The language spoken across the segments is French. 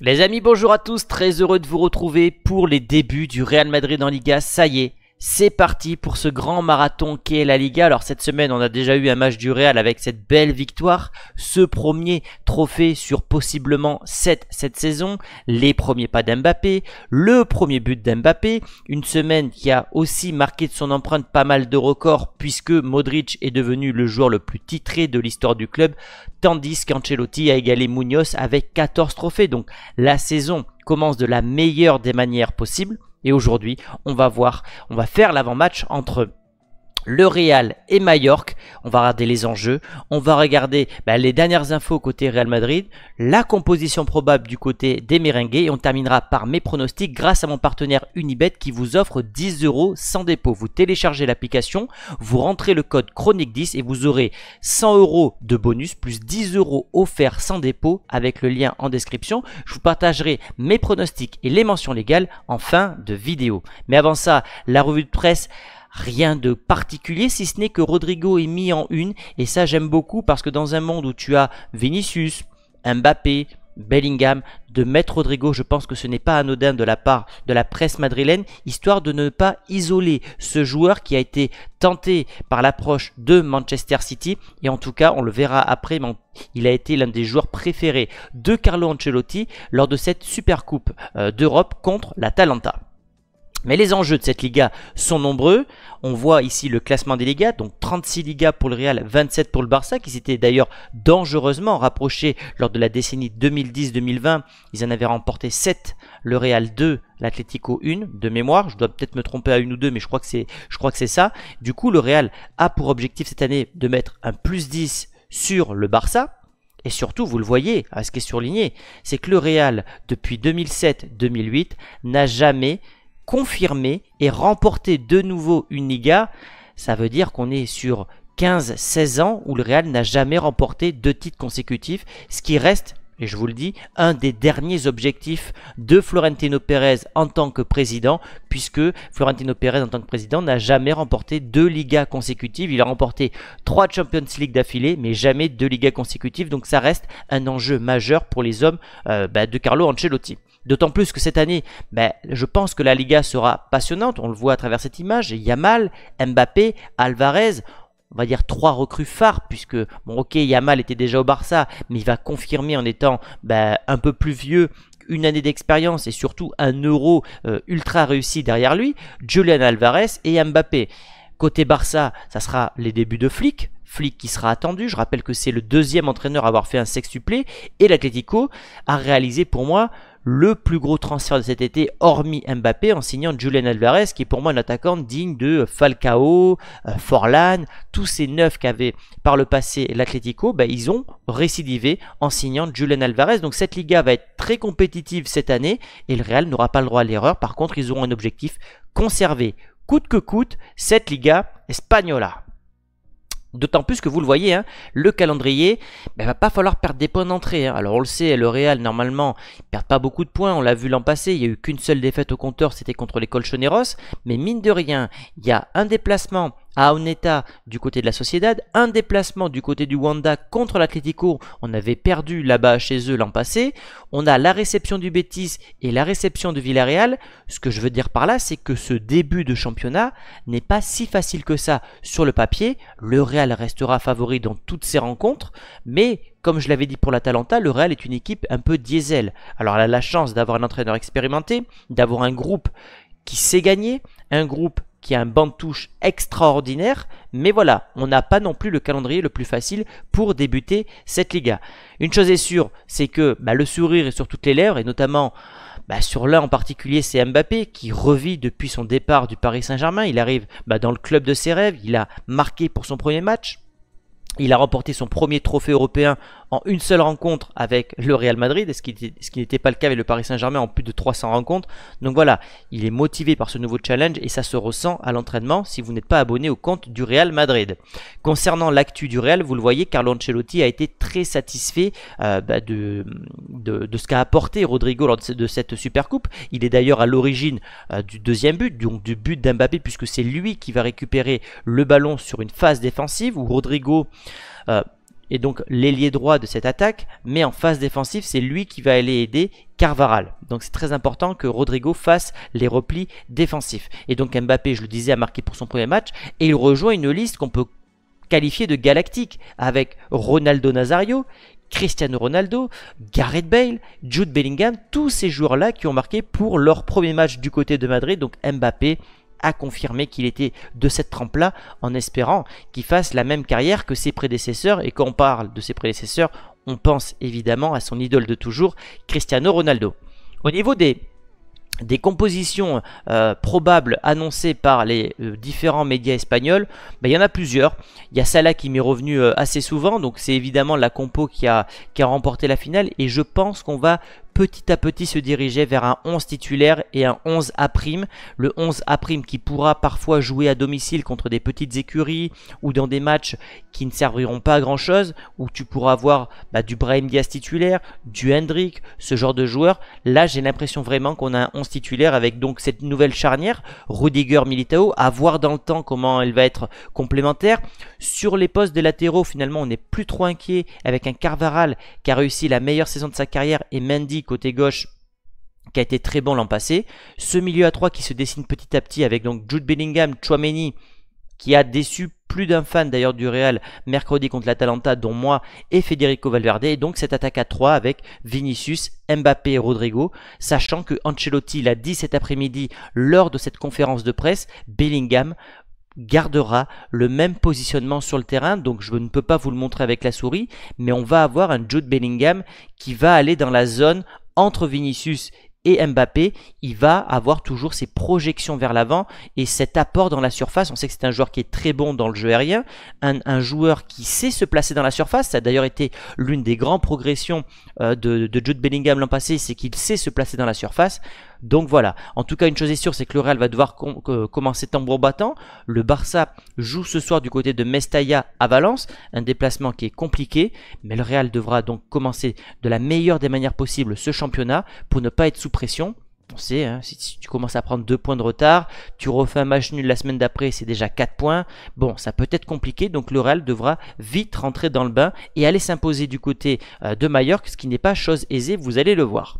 Les amis, bonjour à tous, très heureux de vous retrouver pour les débuts du Real Madrid en Liga. Ça y est, c'est parti pour ce grand marathon qu'est la Liga. Alors cette semaine, on a déjà eu un match du Real avec cette belle victoire, ce premier trophée sur possiblement 7 cette saison, les premiers pas d'Mbappé, le premier but d'Mbappé, une semaine qui a aussi marqué de son empreinte pas mal de records puisque Modric est devenu le joueur le plus titré de l'histoire du club, tandis qu'Ancelotti a égalé Munoz avec 14 trophées. Donc la saison commence de la meilleure des manières possibles. Et aujourd'hui, on va voir, on va faire l'avant-match entre le Real et Mallorca. On va regarder les enjeux. On va regarder bah, les dernières infos côté Real Madrid, la composition probable du côté des Meringues. Et on terminera par mes pronostics grâce à mon partenaire Unibet qui vous offre 10 euros sans dépôt. Vous téléchargez l'application, vous rentrez le code Chronique 10 et vous aurez 100 euros de bonus plus 10 euros offerts sans dépôt avec le lien en description. Je vous partagerai mes pronostics et les mentions légales en fin de vidéo. Mais avant ça, la revue de presse. Rien de particulier si ce n'est que Rodrigo est mis en une et ça j'aime beaucoup parce que dans un monde où tu as Vinicius, Mbappé, Bellingham, de mettre Rodrigo, je pense que ce n'est pas anodin de la part de la presse madrilène, histoire de ne pas isoler ce joueur qui a été tenté par l'approche de Manchester City, et en tout cas, on le verra après, mais il a été l'un des joueurs préférés de Carlo Ancelotti lors de cette Super Coupe euh, d'Europe contre la Talanta. Mais les enjeux de cette Liga sont nombreux. On voit ici le classement des Ligas, donc 36 Ligas pour le Real, 27 pour le Barça, qui s'étaient d'ailleurs dangereusement rapprochés lors de la décennie 2010-2020. Ils en avaient remporté 7, le Real 2, l'Atlético 1, de mémoire. Je dois peut-être me tromper à une ou deux, mais je crois que c'est, je crois que c'est ça. Du coup, le Real a pour objectif cette année de mettre un plus 10 sur le Barça. Et surtout, vous le voyez, à ce qui est surligné, c'est que le Real, depuis 2007-2008, n'a jamais confirmer et remporter de nouveau une Liga, ça veut dire qu'on est sur 15-16 ans où le Real n'a jamais remporté deux titres consécutifs, ce qui reste et je vous le dis, un des derniers objectifs de Florentino Pérez en tant que président, puisque Florentino Pérez en tant que président n'a jamais remporté deux Ligas consécutives. Il a remporté trois Champions League d'affilée, mais jamais deux Ligas consécutives. Donc ça reste un enjeu majeur pour les hommes euh, bah, de Carlo Ancelotti. D'autant plus que cette année, bah, je pense que la Liga sera passionnante. On le voit à travers cette image. Yamal, Mbappé, Alvarez on va dire trois recrues phares puisque bon ok Yamal était déjà au Barça mais il va confirmer en étant ben, un peu plus vieux une année d'expérience et surtout un euro euh, ultra réussi derrière lui, Julian Alvarez et Mbappé. Côté Barça, ça sera les débuts de Flick, Flick qui sera attendu. Je rappelle que c'est le deuxième entraîneur à avoir fait un sextuplé. Et l'Atlético a réalisé pour moi le plus gros transfert de cet été, hormis Mbappé, en signant Julian Alvarez, qui est pour moi un attaquant digne de euh, Falcao, euh, Forlan, tous ces neufs qu'avait par le passé l'Atlético, bah, ils ont récidivé en signant Julian Alvarez. Donc cette Liga va être très compétitive cette année et le Real n'aura pas le droit à l'erreur. Par contre, ils auront un objectif conservé coûte que coûte cette Liga Espagnola. D'autant plus que vous le voyez, hein, le calendrier, il ben, va pas falloir perdre des points d'entrée. Hein. Alors on le sait, le Real, normalement, il perd pas beaucoup de points. On l'a vu l'an passé, il n'y a eu qu'une seule défaite au compteur, c'était contre les Colchoneros. Mais mine de rien, il y a un déplacement à du côté de la Sociedad, un déplacement du côté du Wanda contre l'Atletico, on avait perdu là-bas chez eux l'an passé, on a la réception du Betis et la réception de Villarreal, ce que je veux dire par là c'est que ce début de championnat n'est pas si facile que ça sur le papier, le Real restera favori dans toutes ces rencontres, mais comme je l'avais dit pour l'Atalanta, le Real est une équipe un peu diesel. Alors elle a la chance d'avoir un entraîneur expérimenté, d'avoir un groupe qui sait gagner, un groupe qui a un banc de touche extraordinaire, mais voilà, on n'a pas non plus le calendrier le plus facile pour débuter cette Liga. Une chose est sûre, c'est que bah, le sourire est sur toutes les lèvres, et notamment bah, sur l'un en particulier, c'est Mbappé qui revit depuis son départ du Paris Saint-Germain. Il arrive bah, dans le club de ses rêves, il a marqué pour son premier match, il a remporté son premier trophée européen en une seule rencontre avec le Real Madrid, ce qui, n'était pas le cas avec le Paris Saint-Germain en plus de 300 rencontres. Donc voilà, il est motivé par ce nouveau challenge et ça se ressent à l'entraînement si vous n'êtes pas abonné au compte du Real Madrid. Concernant l'actu du Real, vous le voyez, Carlo Ancelotti a été très satisfait euh, bah, de, de, ce qu'a apporté Rodrigo lors de, cette cette Supercoupe. Il est d'ailleurs à l'origine euh, du deuxième but, donc du but d'Mbappé, puisque c'est lui qui va récupérer le ballon sur une phase défensive où Rodrigo... Euh, et donc l'ailier droit de cette attaque, mais en phase défensive, c'est lui qui va aller aider Carvaral. Donc c'est très important que Rodrigo fasse les replis défensifs. Et donc Mbappé, je le disais, a marqué pour son premier match, et il rejoint une liste qu'on peut qualifier de galactique, avec Ronaldo Nazario, Cristiano Ronaldo, Gareth Bale, Jude Bellingham, tous ces joueurs-là qui ont marqué pour leur premier match du côté de Madrid, donc Mbappé, a confirmé qu'il était de cette trempe-là en espérant qu'il fasse la même carrière que ses prédécesseurs. Et quand on parle de ses prédécesseurs, on pense évidemment à son idole de toujours, Cristiano Ronaldo. Au niveau des compositions euh, probables annoncées par les euh, différents médias espagnols, ben, il y en a plusieurs. Il y a Salah qui m'est revenu euh, assez souvent, donc c'est évidemment la compo qui a, qui a remporté la finale, et je pense qu'on va petit à petit se dirigeait vers un 11 titulaire et un 11 à prime. Le 11 à prime qui pourra parfois jouer à domicile contre des petites écuries ou dans des matchs qui ne serviront pas à grand chose, où tu pourras avoir bah, du Brahim Diaz titulaire, du Hendrick, ce genre de joueur. Là, j'ai l'impression vraiment qu'on a un 11 titulaire avec donc cette nouvelle charnière, Rudiger Militao, à voir dans le temps comment elle va être complémentaire. Sur les postes des latéraux, finalement, on n'est plus trop inquiet avec un Carvaral qui a réussi la meilleure saison de sa carrière et Mendy côté gauche qui a été très bon l'an passé. Ce milieu à 3 qui se dessine petit à petit avec donc Jude Bellingham, Chouameni qui a déçu plus d'un fan d'ailleurs du Real mercredi contre l'Atalanta dont moi et Federico Valverde et donc cette attaque à 3 avec Vinicius, Mbappé et Rodrigo sachant que Ancelotti l'a dit cet après-midi lors de cette conférence de presse Bellingham gardera le même positionnement sur le terrain. Donc je ne peux pas vous le montrer avec la souris, mais on va avoir un Jude Bellingham qui va aller dans la zone entre Vinicius et Mbappé, il va avoir toujours ses projections vers l'avant et cet apport dans la surface. On sait que c'est un joueur qui est très bon dans le jeu aérien, un, un joueur qui sait se placer dans la surface. Ça a d'ailleurs été l'une des grandes progressions euh, de, de Jude Bellingham l'an passé, c'est qu'il sait se placer dans la surface. Donc voilà. En tout cas, une chose est sûre, c'est que le Real va devoir commencer tambour battant. Le Barça joue ce soir du côté de Mestalla à Valence, un déplacement qui est compliqué, mais le Real devra donc commencer de la meilleure des manières possibles ce championnat pour ne pas être sous pression. On sait, hein, si, tu commences à prendre deux points de retard, tu refais un match nul la semaine d'après, c'est déjà 4 points. Bon, ça peut être compliqué, donc le Real devra vite rentrer dans le bain et aller s'imposer du côté euh, de Mallorca, ce qui n'est pas chose aisée, vous allez le voir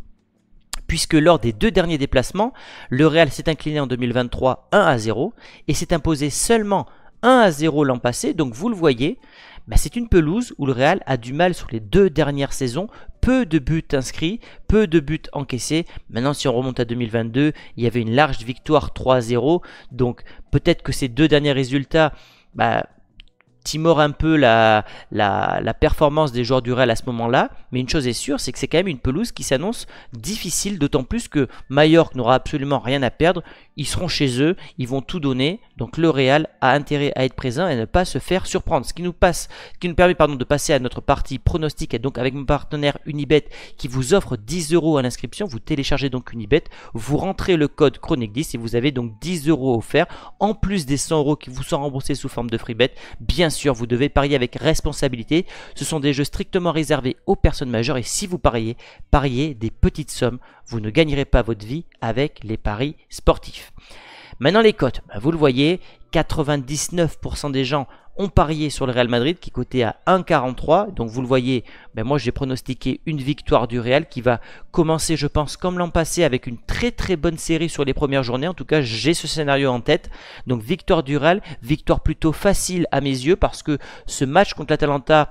puisque lors des deux derniers déplacements, le Real s'est incliné en 2023 1 à 0 et s'est imposé seulement 1 à 0 l'an passé. Donc vous le voyez, bah c'est une pelouse où le Real a du mal sur les deux dernières saisons. Peu de buts inscrits, peu de buts encaissés. Maintenant, si on remonte à 2022, il y avait une large victoire 3-0. à Donc peut-être que ces deux derniers résultats bah, timore un peu la, la, performance des joueurs du Real à ce moment-là. Mais une chose est sûre, c'est que c'est quand même une pelouse qui s'annonce difficile, d'autant plus que Mallorca n'aura absolument rien à perdre. Ils seront chez eux, ils vont tout donner. Donc le Real a intérêt à être présent et ne pas se faire surprendre. Ce qui nous, passe, qui nous permet pardon, de passer à notre partie pronostique, et donc avec mon partenaire Unibet qui vous offre 10 euros à l'inscription. Vous téléchargez donc Unibet, vous rentrez le code Chronique 10 et vous avez donc 10 euros offerts, en plus des 100 euros qui vous sont remboursés sous forme de free bet. Bien Bien sûr, vous devez parier avec responsabilité. Ce sont des jeux strictement réservés aux personnes majeures et si vous pariez, pariez des petites sommes. Vous ne gagnerez pas votre vie avec les paris sportifs. Maintenant les cotes, bah, vous le voyez, 99% des gens ont parié sur le Real Madrid qui cotait à 1,43. Donc vous le voyez, ben moi j'ai pronostiqué une victoire du Real qui va commencer, je pense, comme l'an passé avec une très très bonne série sur les premières journées. En tout cas, j'ai ce scénario en tête. Donc victoire du Real, victoire plutôt facile à mes yeux parce que ce match contre l'Atalanta...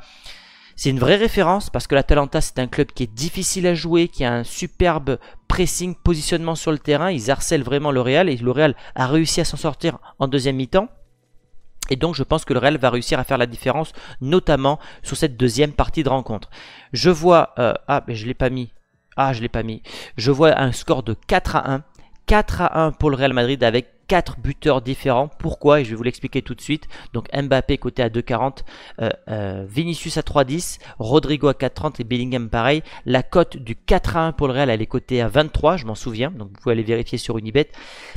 C'est une vraie référence parce que l'Atalanta c'est un club qui est difficile à jouer, qui a un superbe pressing, positionnement sur le terrain. Ils harcèlent vraiment le Real et le Real a réussi à s'en sortir en deuxième mi-temps. Et donc je pense que le Real va réussir à faire la différence, notamment sur cette deuxième partie de rencontre. Je vois, euh, ah mais je l'ai pas mis, ah je l'ai pas mis, je vois un score de 4 à 1, 4 à 1 pour le Real Madrid avec quatre buteurs différents. Pourquoi Et je vais vous l'expliquer tout de suite. Donc Mbappé côté à 2,40, euh, euh, Vinicius à 3,10, Rodrigo à 4,30 et Bellingham pareil. La cote du 4 à 1 pour le Real, elle est cotée à 23, je m'en souviens. Donc vous pouvez aller vérifier sur Unibet.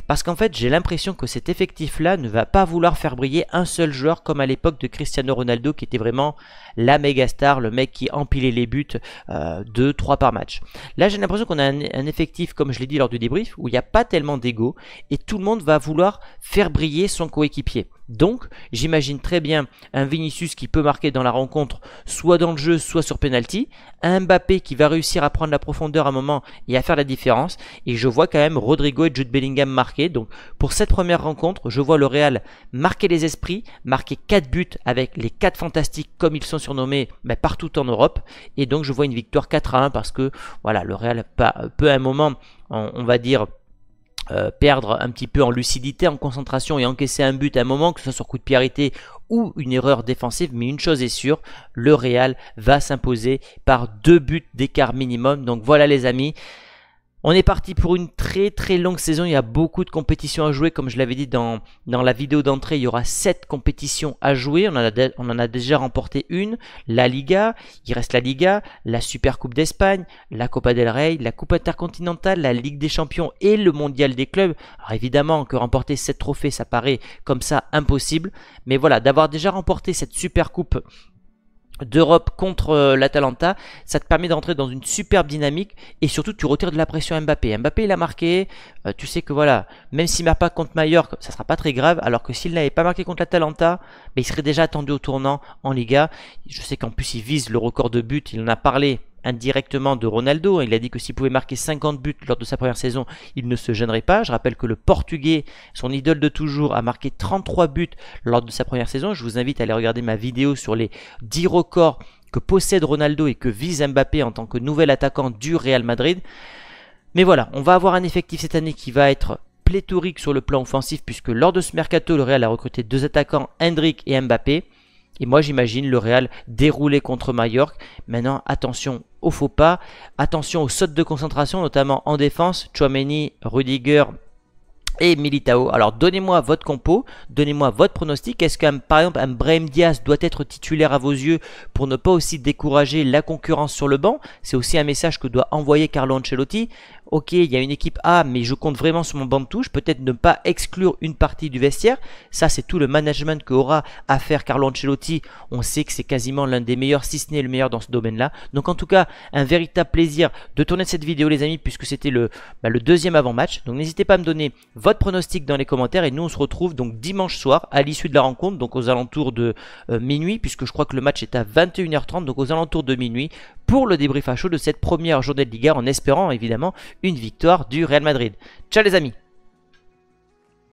Parce qu'en fait, j'ai l'impression que cet effectif-là ne va pas vouloir faire briller un seul joueur comme à l'époque de Cristiano Ronaldo qui était vraiment la méga star, le mec qui empilait les buts 2-3 euh, par match. Là, j'ai l'impression qu'on a un, un, effectif, comme je l'ai dit lors du débrief, où il n'y a pas tellement d'ego et tout le monde va vouloir faire briller son coéquipier. Donc, j'imagine très bien un Vinicius qui peut marquer dans la rencontre, soit dans le jeu, soit sur penalty, un Mbappé qui va réussir à prendre la profondeur à un moment et à faire la différence, et je vois quand même Rodrigo et Jude Bellingham marquer. Donc, pour cette première rencontre, je vois le Real marquer les esprits, marquer 4 buts avec les 4 fantastiques comme ils sont surnommés mais partout en Europe, et donc je vois une victoire 4 à 1 parce que voilà, le Real peut à un moment, on va dire, euh, perdre un petit peu en lucidité, en concentration et encaisser un but à un moment, que ce soit sur coup de pied ou une erreur défensive, mais une chose est sûre, le Real va s'imposer par deux buts d'écart minimum. Donc voilà les amis, on est parti pour une très très longue saison, il y a beaucoup de compétitions à jouer, comme je l'avais dit dans, dans, la vidéo d'entrée, il y aura 7 compétitions à jouer, on, on, en a déjà remporté une, la Liga, il reste la Liga, la Super Coupe d'Espagne, la Copa del Rey, la Coupe Intercontinentale, la Ligue des Champions et le Mondial des Clubs. Alors évidemment que remporter 7 trophées, ça paraît comme ça impossible, mais voilà, d'avoir déjà remporté cette Super Coupe d'Europe contre euh, l'Atalanta, ça te permet d'entrer dans une superbe dynamique et surtout tu retires de la pression à Mbappé. Mbappé il a marqué, euh, tu sais que voilà, même s'il ne marque pas contre Mallorca, ça sera pas très grave, alors que s'il n'avait pas marqué contre l'Atalanta, mais il serait déjà attendu au tournant en Liga. Je sais qu'en plus il vise le record de but, il en a parlé indirectement de Ronaldo. Il a dit que s'il pouvait marquer 50 buts lors de sa première saison, il ne se gênerait pas. Je rappelle que le Portugais, son idole de toujours, a marqué 33 buts lors de sa première saison. Je vous invite à aller regarder ma vidéo sur les 10 records que possède Ronaldo et que vise Mbappé en tant que nouvel attaquant du Real Madrid. Mais voilà, on va avoir un effectif cette année qui va être pléthorique sur le plan offensif puisque lors de ce mercato, le Real a recruté deux attaquants, Hendrick et Mbappé. Et moi j'imagine le Real déroulé contre Mallorca. Maintenant attention, au faux pas. Attention aux sautes de concentration, notamment en défense. Chouameni, Rudiger, et Militao. Alors donnez-moi votre compo, donnez-moi votre pronostic. Est-ce qu'un par exemple un Brahim Diaz doit être titulaire à vos yeux pour ne pas aussi décourager la concurrence sur le banc C'est aussi un message que doit envoyer Carlo Ancelotti. Ok, il y a une équipe A, mais je compte vraiment sur mon banc de touche. Peut-être ne pas exclure une partie du vestiaire. Ça, c'est tout le management que aura à faire Carlo Ancelotti. On sait que c'est quasiment l'un des meilleurs, si ce n'est le meilleur dans ce domaine-là. Donc en tout cas, un véritable plaisir de tourner cette vidéo, les amis, puisque c'était le, bah, le deuxième avant-match. Donc n'hésitez pas à me donner votre de pronostic dans les commentaires et nous on se retrouve donc dimanche soir à l'issue de la rencontre, donc aux alentours de euh, minuit, puisque je crois que le match est à 21h30, donc aux alentours de minuit, pour le débrief à chaud de cette première journée de Liga en espérant évidemment une victoire du Real Madrid. Ciao les amis